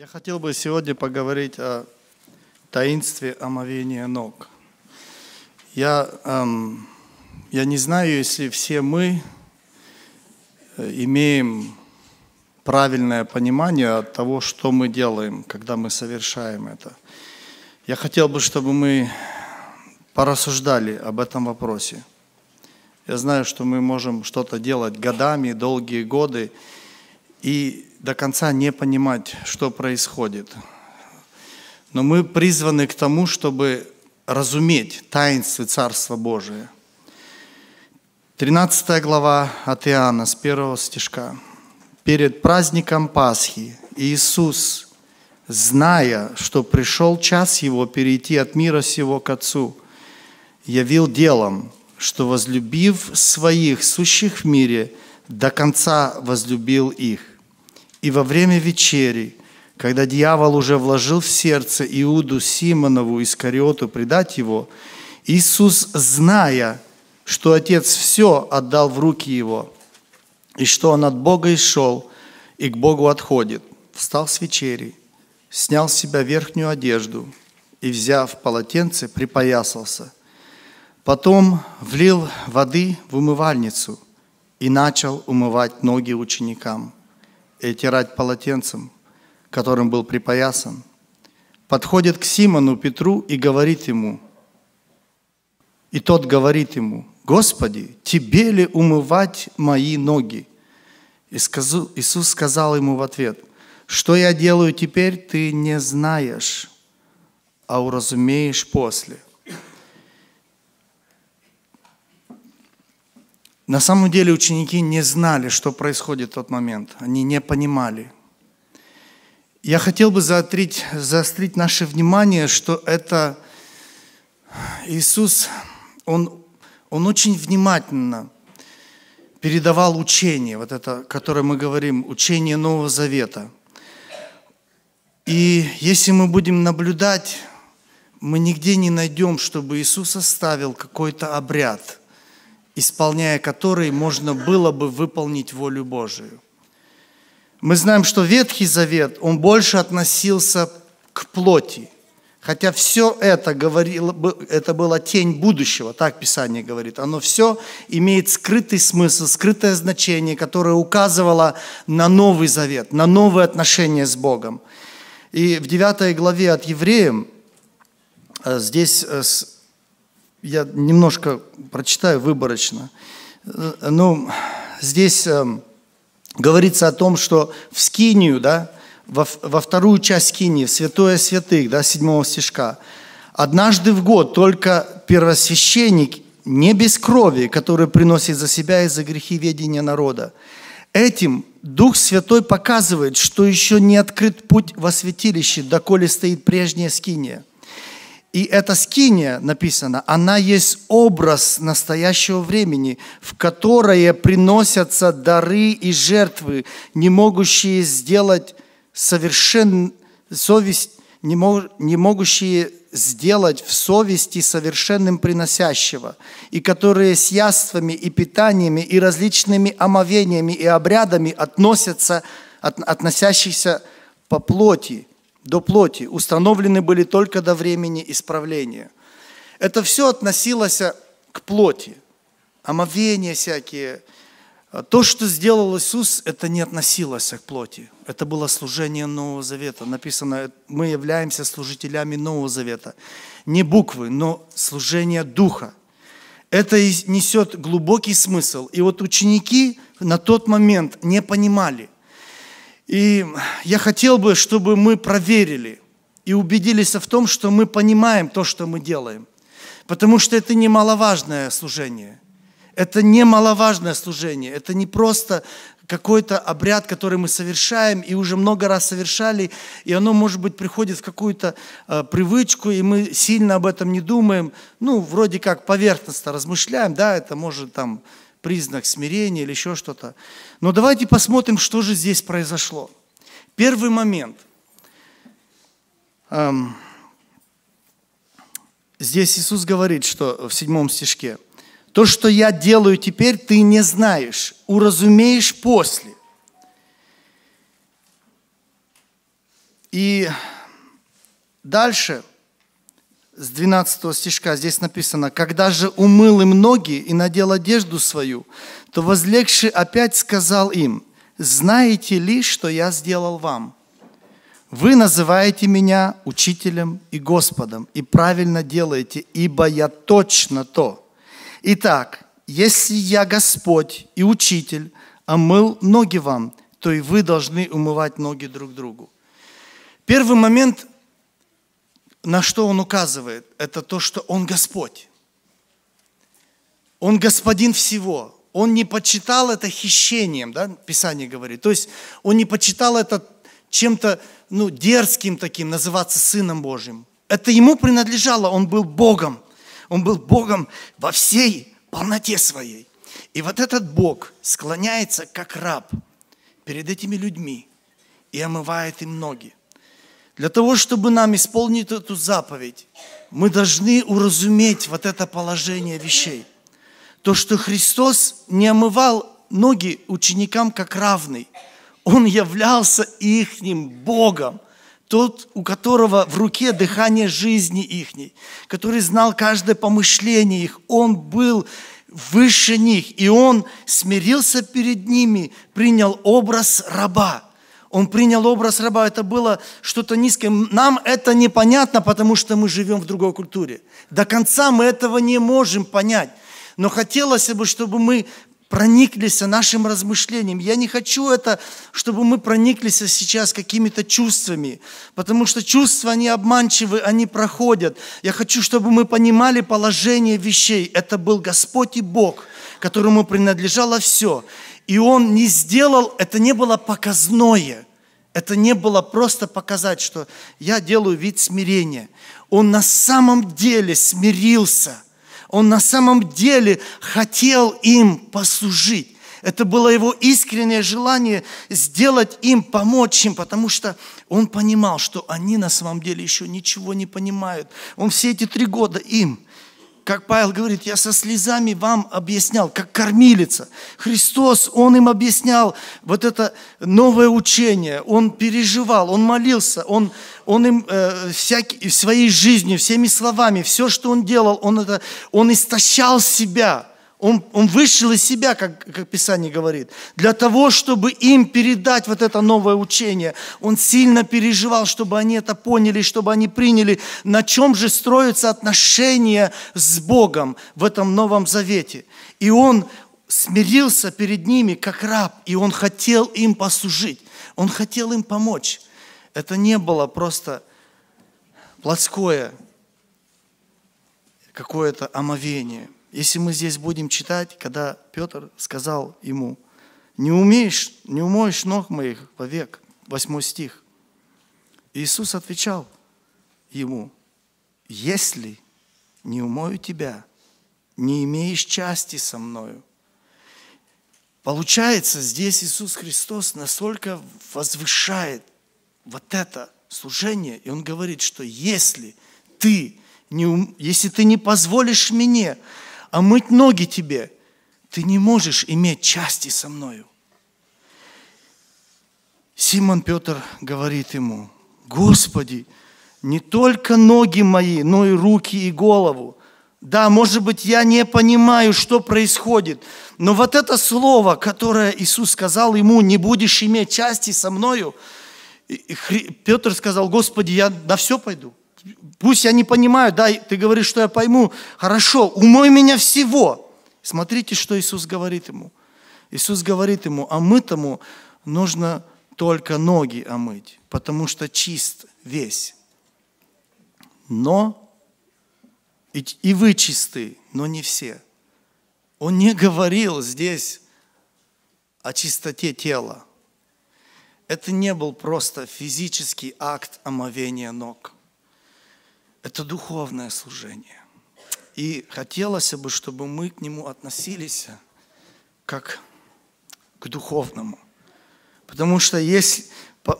Я хотел бы сегодня поговорить о таинстве омовения ног. Я, эм, я не знаю, если все мы э, имеем правильное понимание от того, что мы делаем, когда мы совершаем это. Я хотел бы, чтобы мы порассуждали об этом вопросе. Я знаю, что мы можем что-то делать годами, долгие годы, и до конца не понимать, что происходит. Но мы призваны к тому, чтобы разуметь таинство Царства Божия. 13 глава от Иоанна с первого стишка. «Перед праздником Пасхи Иисус, зная, что пришел час Его перейти от мира сего к Отцу, явил делом, что, возлюбив своих, сущих в мире, до конца возлюбил их. И во время вечери, когда дьявол уже вложил в сердце Иуду Симонову Искариоту предать его, Иисус, зная, что Отец все отдал в руки его, и что он от Бога и шел, и к Богу отходит, встал с вечери, снял с себя верхнюю одежду и, взяв полотенце, припоясался. Потом влил воды в умывальницу и начал умывать ноги ученикам – и тирать полотенцем, которым был припоясан, подходит к Симону Петру и говорит ему, и тот говорит ему, «Господи, тебе ли умывать мои ноги?» И сказу, Иисус сказал ему в ответ, «Что я делаю теперь, ты не знаешь, а уразумеешь после». На самом деле ученики не знали, что происходит в тот момент. Они не понимали. Я хотел бы заострить, заострить наше внимание, что это Иисус, Он, он очень внимательно передавал учение, вот это, которое мы говорим, учение Нового Завета. И если мы будем наблюдать, мы нигде не найдем, чтобы Иисус оставил какой-то обряд – исполняя которые можно было бы выполнить волю Божию. Мы знаем, что Ветхий Завет, он больше относился к плоти, хотя все это, говорило, это была тень будущего, так Писание говорит. Оно все имеет скрытый смысл, скрытое значение, которое указывало на Новый Завет, на новые отношения с Богом. И в 9 главе от Евреям э, здесь э, я немножко прочитаю выборочно. Э, ну, здесь э, говорится о том, что в Скинию, да, во, вторую часть Скинии, Святое Святых, да, седьмого стишка, однажды в год только первосвященник не без крови, который приносит за себя и за грехи ведения народа. Этим Дух Святой показывает, что еще не открыт путь во святилище, доколе стоит прежняя скиния. И эта скиния, написано, она есть образ настоящего времени, в которое приносятся дары и жертвы, не могущие сделать совершен... совесть, не, мог... не могущие сделать в совести совершенным приносящего, и которые с яствами и питаниями и различными омовениями и обрядами относятся, от... относящихся по плоти – до плоти, установлены были только до времени исправления. Это все относилось к плоти, омовения всякие. То, что сделал Иисус, это не относилось к плоти. Это было служение Нового Завета. Написано, мы являемся служителями Нового Завета. Не буквы, но служение Духа. Это несет глубокий смысл. И вот ученики на тот момент не понимали – и я хотел бы, чтобы мы проверили и убедились в том, что мы понимаем то, что мы делаем. Потому что это немаловажное служение. Это немаловажное служение. Это не просто какой-то обряд, который мы совершаем и уже много раз совершали, и оно, может быть, приходит в какую-то э, привычку, и мы сильно об этом не думаем. Ну, вроде как поверхностно размышляем, да, это может там признак смирения или еще что-то. Но давайте посмотрим, что же здесь произошло. Первый момент. Эм, здесь Иисус говорит, что в седьмом стишке, то, что я делаю теперь, ты не знаешь, уразумеешь после. И дальше – с 12 стишка здесь написано, «Когда же умыл им ноги и надел одежду свою, то возлегший опять сказал им, «Знаете ли, что я сделал вам? Вы называете меня учителем и Господом, и правильно делаете, ибо я точно то. Итак, если я Господь и Учитель, омыл а ноги вам, то и вы должны умывать ноги друг другу». Первый момент – на что он указывает? Это то, что он Господь. Он господин всего. Он не почитал это хищением, да, Писание говорит. То есть он не почитал это чем-то ну, дерзким таким, называться Сыном Божьим. Это ему принадлежало, он был Богом. Он был Богом во всей полноте своей. И вот этот Бог склоняется, как раб, перед этими людьми и омывает им ноги. Для того, чтобы нам исполнить эту заповедь, мы должны уразуметь вот это положение вещей. То, что Христос не омывал ноги ученикам как равный. Он являлся ихним Богом, тот, у которого в руке дыхание жизни ихней, который знал каждое помышление их. Он был выше них, и он смирился перед ними, принял образ раба – он принял образ раба, это было что-то низкое. Нам это непонятно, потому что мы живем в другой культуре. До конца мы этого не можем понять. Но хотелось бы, чтобы мы прониклись нашим размышлением. Я не хочу это, чтобы мы прониклись сейчас какими-то чувствами, потому что чувства, они обманчивы, они проходят. Я хочу, чтобы мы понимали положение вещей. Это был Господь и Бог, которому принадлежало все. И он не сделал, это не было показное, это не было просто показать, что я делаю вид смирения. Он на самом деле смирился, он на самом деле хотел им послужить. Это было его искреннее желание сделать им, помочь им, потому что он понимал, что они на самом деле еще ничего не понимают. Он все эти три года им – как Павел говорит, я со слезами вам объяснял, как кормилица. Христос, Он им объяснял вот это новое учение. Он переживал, Он молился, Он, он им э, всякий, своей жизнью, всеми словами, все, что Он делал, Он, это, он истощал себя – он, он вышел из себя, как, как Писание говорит, для того, чтобы им передать вот это новое учение. Он сильно переживал, чтобы они это поняли, чтобы они приняли, на чем же строятся отношения с Богом в этом Новом Завете. И он смирился перед ними, как раб, и он хотел им послужить, он хотел им помочь. Это не было просто плотское какое-то омовение – если мы здесь будем читать, когда Петр сказал ему, не умеешь, не умоешь ног моих вовек, восьмой стих. Иисус отвечал ему, если не умою тебя, не имеешь части со мною. Получается, здесь Иисус Христос настолько возвышает вот это служение, и Он говорит, что если ты не, если ты не позволишь мне а мыть ноги тебе. Ты не можешь иметь части со мною. Симон Петр говорит ему, Господи, не только ноги мои, но и руки и голову. Да, может быть, я не понимаю, что происходит, но вот это слово, которое Иисус сказал ему, не будешь иметь части со мною, Петр сказал, Господи, я на все пойду пусть я не понимаю, да, ты говоришь, что я пойму, хорошо, умой меня всего. Смотрите, что Иисус говорит ему. Иисус говорит ему, а мы тому нужно только ноги омыть, потому что чист весь. Но и, и вы чисты, но не все. Он не говорил здесь о чистоте тела. Это не был просто физический акт омовения ног – это духовное служение. И хотелось бы, чтобы мы к нему относились как к духовному. Потому что если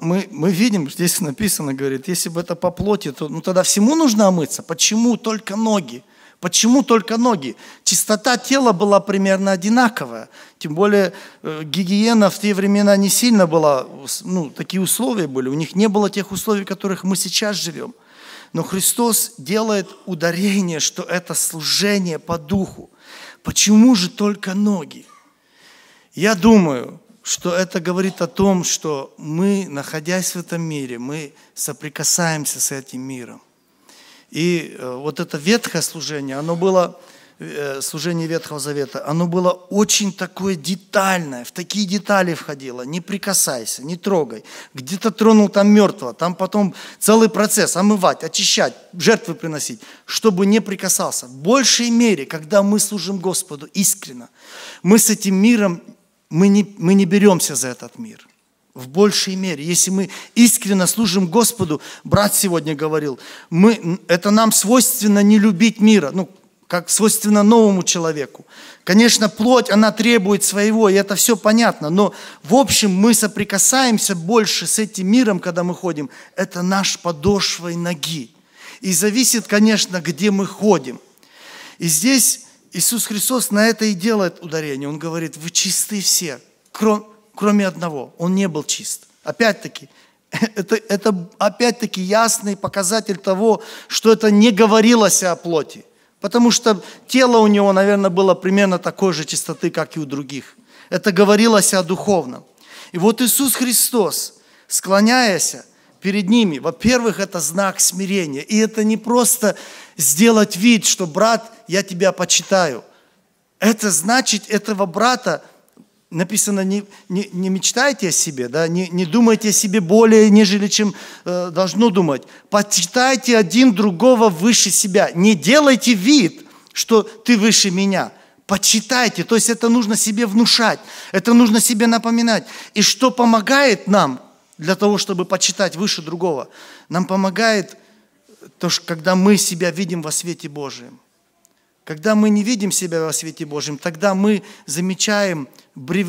мы, мы видим, здесь написано, говорит, если бы это по плоти, то ну, тогда всему нужно омыться. Почему только ноги? Почему только ноги? Чистота тела была примерно одинаковая. Тем более э, гигиена в те времена не сильно была, ну, такие условия были. У них не было тех условий, в которых мы сейчас живем. Но Христос делает ударение, что это служение по духу. Почему же только ноги? Я думаю, что это говорит о том, что мы, находясь в этом мире, мы соприкасаемся с этим миром. И э, вот это ветхое служение, оно было Э, служение Ветхого Завета, оно было очень такое детальное, в такие детали входило, не прикасайся, не трогай. Где-то тронул там мертвого, там потом целый процесс, омывать, очищать, жертвы приносить, чтобы не прикасался. В большей мере, когда мы служим Господу искренно, мы с этим миром, мы не, мы не беремся за этот мир в большей мере. Если мы искренне служим Господу, брат сегодня говорил, мы, это нам свойственно не любить мира. Ну, как свойственно новому человеку. Конечно, плоть, она требует своего, и это все понятно, но в общем мы соприкасаемся больше с этим миром, когда мы ходим. Это наш подошвой ноги. И зависит, конечно, где мы ходим. И здесь Иисус Христос на это и делает ударение. Он говорит, вы чисты все, кроме одного. Он не был чист. Опять-таки, это, это опять-таки ясный показатель того, что это не говорилось о плоти. Потому что тело у него, наверное, было примерно такой же чистоты, как и у других. Это говорилось о духовном. И вот Иисус Христос, склоняясь перед ними, во-первых, это знак смирения. И это не просто сделать вид, что брат, я тебя почитаю. Это значит, этого брата написано, не, не, не мечтайте о себе, да, не, не думайте о себе более, нежели чем э, должно думать. Почитайте один другого выше себя. Не делайте вид, что ты выше меня. Почитайте, то есть это нужно себе внушать, это нужно себе напоминать. И что помогает нам для того, чтобы почитать выше другого? Нам помогает то, что когда мы себя видим во свете Божьем. Когда мы не видим себя во свете Божьем, тогда мы замечаем – брев,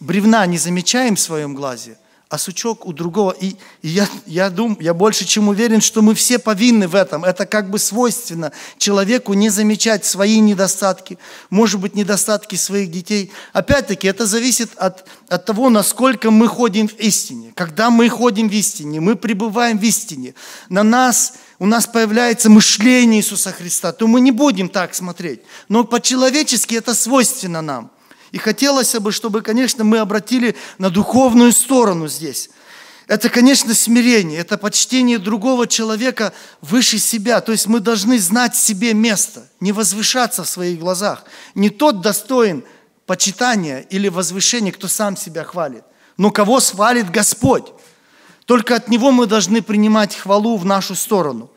бревна не замечаем в своем глазе, а сучок у другого. И, и я, я, думаю, я больше чем уверен, что мы все повинны в этом. Это как бы свойственно человеку не замечать свои недостатки, может быть, недостатки своих детей. Опять-таки, это зависит от, от того, насколько мы ходим в истине. Когда мы ходим в истине, мы пребываем в истине, на нас у нас появляется мышление Иисуса Христа, то мы не будем так смотреть. Но по-человечески это свойственно нам – и хотелось бы, чтобы, конечно, мы обратили на духовную сторону здесь. Это, конечно, смирение, это почтение другого человека выше себя. То есть мы должны знать себе место, не возвышаться в своих глазах. Не тот достоин почитания или возвышения, кто сам себя хвалит, но кого свалит Господь. Только от Него мы должны принимать хвалу в нашу сторону.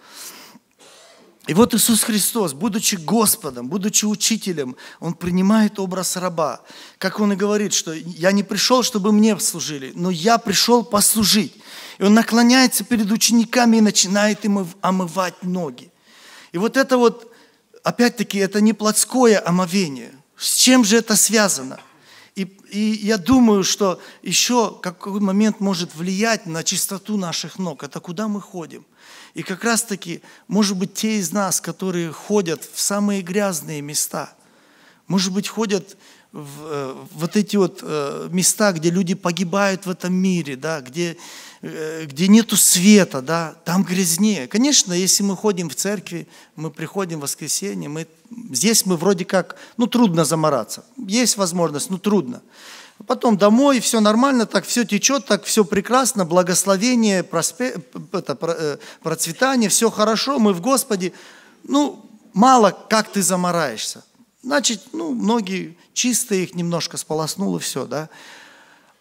И вот Иисус Христос, будучи Господом, будучи учителем, Он принимает образ раба. Как Он и говорит, что «я не пришел, чтобы мне служили, но я пришел послужить». И Он наклоняется перед учениками и начинает им омывать ноги. И вот это вот, опять-таки, это не плотское омовение. С чем же это связано? И, и я думаю, что еще какой момент может влиять на чистоту наших ног. Это куда мы ходим. И как раз-таки, может быть, те из нас, которые ходят в самые грязные места, может быть, ходят в, э, вот эти вот э, места, где люди погибают в этом мире, да, где, э, где нету света, да, там грязнее. Конечно, если мы ходим в церкви, мы приходим в воскресенье, мы, здесь мы вроде как, ну, трудно замораться. Есть возможность, но трудно. Потом домой, все нормально, так все течет, так все прекрасно, благословение, проспе, это, э, процветание, все хорошо, мы в Господе. Ну, мало как ты замораешься. Значит, ну, многие чистые их немножко сполоснуло, все, да.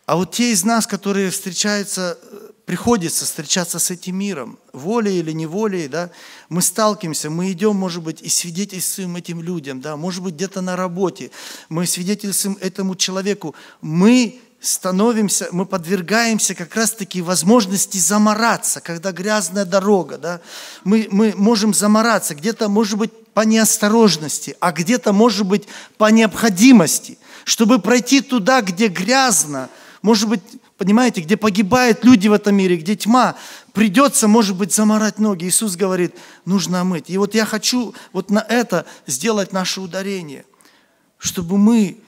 А вот те из нас, которые встречаются э, приходится встречаться с этим миром, волей или неволей, да, мы сталкиваемся, мы идем, может быть, и свидетельствуем этим людям, да, может быть, где-то на работе, мы свидетельствуем этому человеку, мы становимся, мы подвергаемся как раз-таки возможности замораться, когда грязная дорога, да, мы, мы можем замораться, где-то, может быть, по неосторожности, а где-то, может быть, по необходимости, чтобы пройти туда, где грязно, может быть, Понимаете, где погибают люди в этом мире, где тьма, придется, может быть, заморать ноги. Иисус говорит, нужно мыть. И вот я хочу вот на это сделать наше ударение, чтобы мы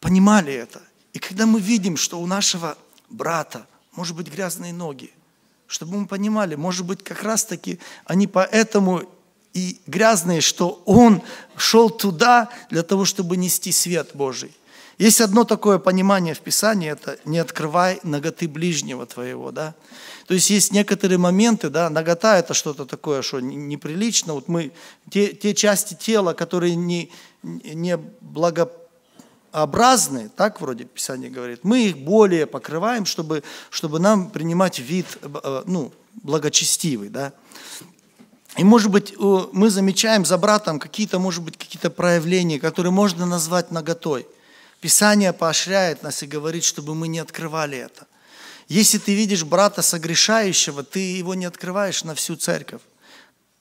понимали это. И когда мы видим, что у нашего брата, может быть, грязные ноги, чтобы мы понимали, может быть, как раз-таки они поэтому и грязные, что он шел туда для того, чтобы нести свет Божий. Есть одно такое понимание в Писании, это не открывай ноготы ближнего твоего, да. То есть есть некоторые моменты, да, нагота это что-то такое, что неприлично. Вот мы, те, те части тела, которые не, не благообразны, так вроде Писание говорит, мы их более покрываем, чтобы, чтобы нам принимать вид, э, ну, благочестивый, да. И, может быть, мы замечаем за братом какие-то, может быть, какие-то проявления, которые можно назвать наготой – Писание поощряет нас и говорит, чтобы мы не открывали это. Если ты видишь брата согрешающего, ты его не открываешь на всю церковь.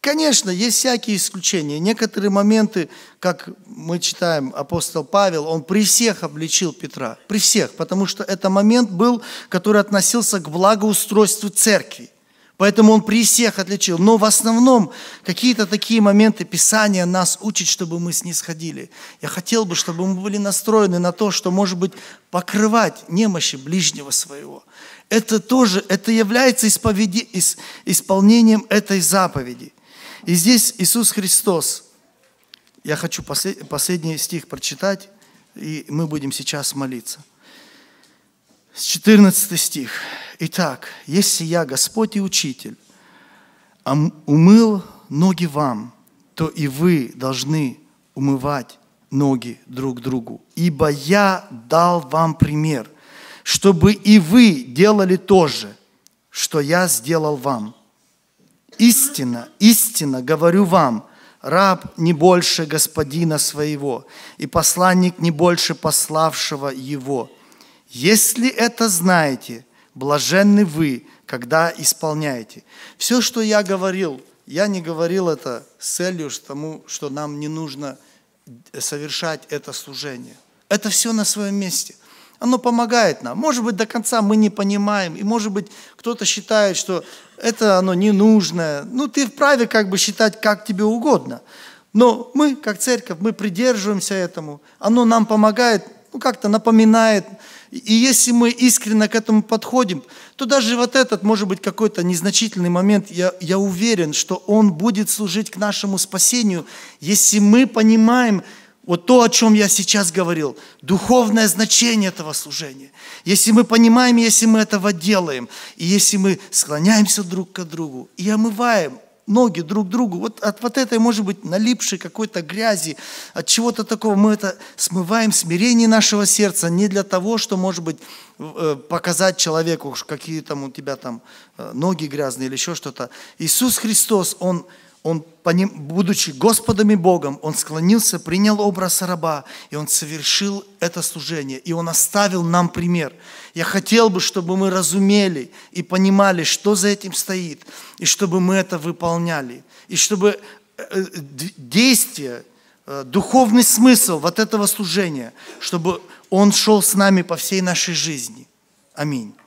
Конечно, есть всякие исключения. Некоторые моменты, как мы читаем, апостол Павел, он при всех обличил Петра. При всех, потому что это момент был, который относился к благоустройству церкви. Поэтому он при всех отличил. Но в основном какие-то такие моменты Писания нас учат, чтобы мы снисходили. Я хотел бы, чтобы мы были настроены на то, что, может быть, покрывать немощи ближнего своего. Это тоже, это является исповеди, исполнением этой заповеди. И здесь Иисус Христос, я хочу послед, последний стих прочитать, и мы будем сейчас молиться. С 14 стих. Итак, если я Господь и Учитель, умыл ноги вам, то и вы должны умывать ноги друг другу. Ибо я дал вам пример, чтобы и вы делали то же, что я сделал вам. Истина, истина, говорю вам, раб не больше господина своего, и посланник не больше пославшего его – если это знаете, блаженны вы, когда исполняете. Все, что я говорил, я не говорил это с целью что тому, что нам не нужно э, совершать это служение. Это все на своем месте. Оно помогает нам. Может быть, до конца мы не понимаем, и может быть, кто-то считает, что это оно ненужное. Ну, ты вправе как бы считать, как тебе угодно. Но мы, как церковь, мы придерживаемся этому. Оно нам помогает ну, как-то напоминает. И если мы искренне к этому подходим, то даже вот этот, может быть, какой-то незначительный момент, я, я уверен, что он будет служить к нашему спасению, если мы понимаем, вот то, о чем я сейчас говорил, духовное значение этого служения. Если мы понимаем, если мы этого делаем, и если мы склоняемся друг к другу и омываем ноги друг другу. Вот от вот этой, может быть, налипшей какой-то грязи, от чего-то такого мы это смываем, смирение нашего сердца, не для того, что, может быть, э, показать человеку, какие там у тебя там э, ноги грязные или еще что-то. Иисус Христос, Он он, будучи Господом и Богом, он склонился, принял образ раба, и он совершил это служение, и он оставил нам пример. Я хотел бы, чтобы мы разумели и понимали, что за этим стоит, и чтобы мы это выполняли, и чтобы э, действие, э, духовный смысл вот этого служения, чтобы он шел с нами по всей нашей жизни. Аминь.